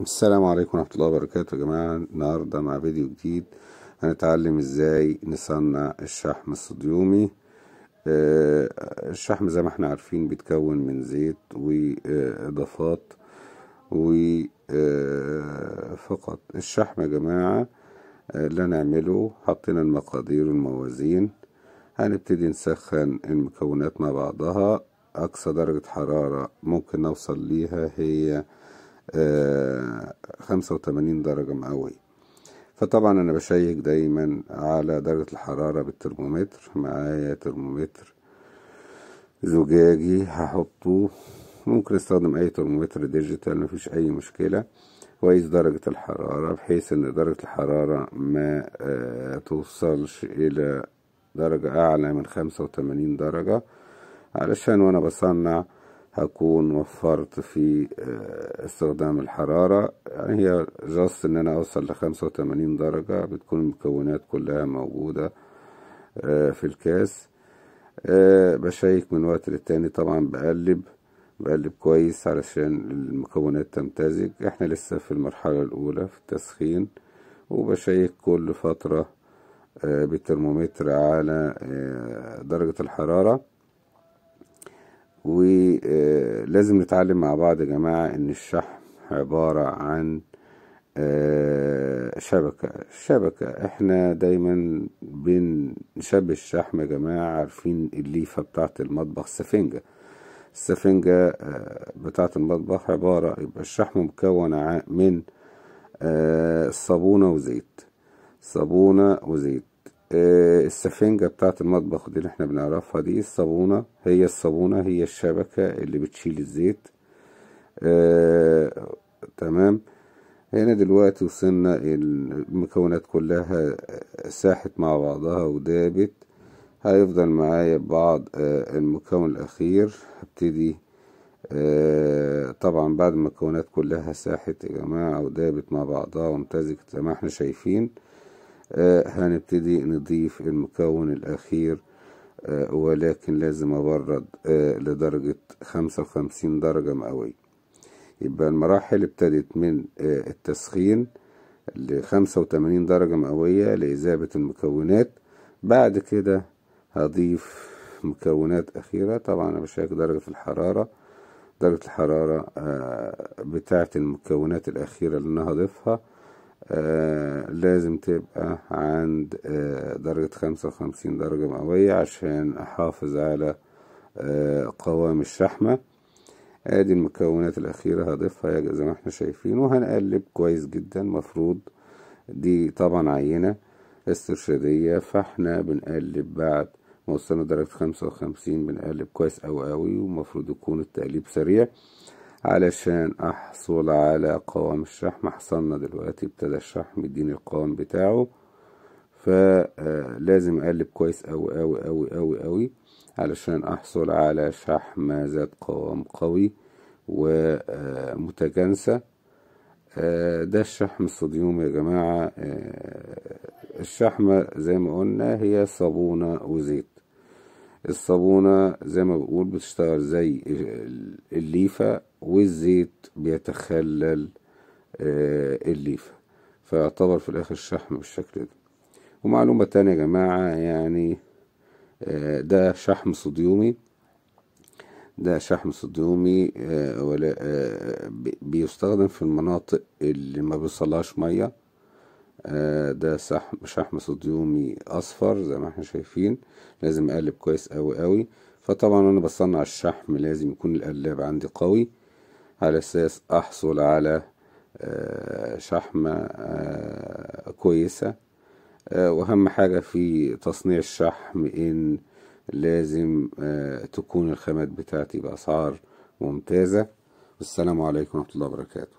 السلام عليكم ورحمة الله وبركاته يا جماعة النهاردة مع فيديو جديد هنتعلم ازاي نصنع الشحم الصديومي آه، الشحم زي ما احنا عارفين بيتكون من زيت واضافات وفقط الشحم يا جماعة آه، اللي هنعمله حطينا المقادير والموازين هنبتدي نسخن المكونات مع بعضها اقصى درجة حرارة ممكن نوصل ليها هي 85 آه، درجة مئوية فطبعا أنا بشيك دايما على درجة الحرارة بالترمومتر معايا ترمومتر زجاجي هحطه ممكن استخدم أي ترمومتر ديجيتال مفيش أي مشكلة وقيس درجة الحرارة بحيث إن درجة الحرارة ما آه، توصلش إلى درجة أعلى من خمسة وتمانين درجة علشان وأنا بصنع هكون وفرت في آه، استخدام الحرارة يعني هي جاست ان انا اوصل لخمسة وتمانين درجة بتكون المكونات كلها موجودة آه، في الكاس آه، بشيك من وقت للتاني طبعا بقلب بقلب كويس علشان المكونات تمتزج احنا لسه في المرحلة الاولى في التسخين وبشيك كل فترة بالترمومتر على درجة الحرارة ولازم نتعلم مع بعض يا جماعة ان الشحم عبارة عن آه، شبكة الشبكة احنا دايما بنشبه الشحم يا جماعة عارفين الليفة بتاعة المطبخ السفنجة السفنجة بتاعة المطبخ عبارة يبقى الشحم مكون من الصابونة آه، وزيت صابونة وزيت السفنجة بتاعة المطبخ دي اللي احنا بنعرفها دي الصابونة هي الصابونة هي الشبكة اللي بتشيل الزيت آه تمام هنا دلوقتي وصلنا المكونات كلها ساحت مع بعضها ودابت هيفضل معايا بعض آه المكون الأخير هبتدي آه طبعا بعد المكونات كلها ساحت يا جماعة ودابت مع بعضها وامتزجت زي ما احنا شايفين آه، هنبتدي نضيف المكون الأخير آه، ولكن لازم أبرد آه، لدرجة خمسة وخمسين درجة مئوية يبقى المراحل ابتدت من التسخين لخمسة وتمانين درجة مئوية لإذابة المكونات بعد كده هضيف مكونات أخيرة طبعا أنا بشيك درجة الحرارة درجة الحرارة بتاعة المكونات الأخيرة اللي أنا هضيفها آه، لازم تبقى عند آه، درجة خمسة وخمسين درجة مئوية عشان أحافظ على آه، قوام الشحمة ادي المكونات الأخيرة هضيفها زي ما احنا شايفين وهنقلب كويس جدا مفروض دي طبعا عينة استرشادية فاحنا بنقلب بعد ما وصلنا درجة خمسة وخمسين بنقلب كويس أوي أوي ومفروض يكون التقليب سريع علشان احصل على قوام الشحم حصلنا دلوقتي ابتدى الشحم يديني القوام بتاعه فلازم آه، اقلب كويس اوي اوي اوي اوي اوي علشان احصل على شحم ذات قوام قوي ومتجانسة آه، آه، ده الشحم الصوديوم يا جماعة الشحمة زي ما قلنا هي صابونة وزيت الصابونة زي ما بقول بتشتغل زي الليفة والزيت بيتخلل آه، الليفة فيعتبر في الآخر الشحم بالشكل ده ومعلومة تانية يا جماعة يعني آه، ده شحم صديومي ده شحم صديومي آه، ولا بيستخدم في المناطق اللي ما بيصلهاش ميه ده شحم صديومي اصفر زي ما احنا شايفين لازم اقلب كويس قوي قوي فطبعا وانا بصنع الشحم لازم يكون القلاب عندي قوي على أساس أحصل على آه، شحمة آه، كويسة آه، وأهم حاجة في تصنيع الشحم إن لازم تكون الخامات بتاعتي بأسعار ممتازة والسلام عليكم ورحمة الله وبركاته